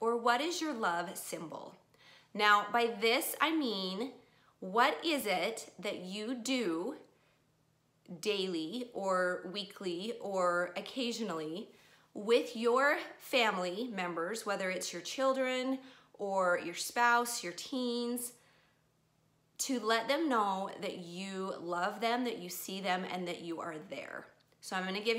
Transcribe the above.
Or what is your love symbol? Now, by this I mean, what is it that you do daily or weekly or occasionally with your family members, whether it's your children or your spouse, your teens, to let them know that you love them, that you see them, and that you are there. So I'm gonna give you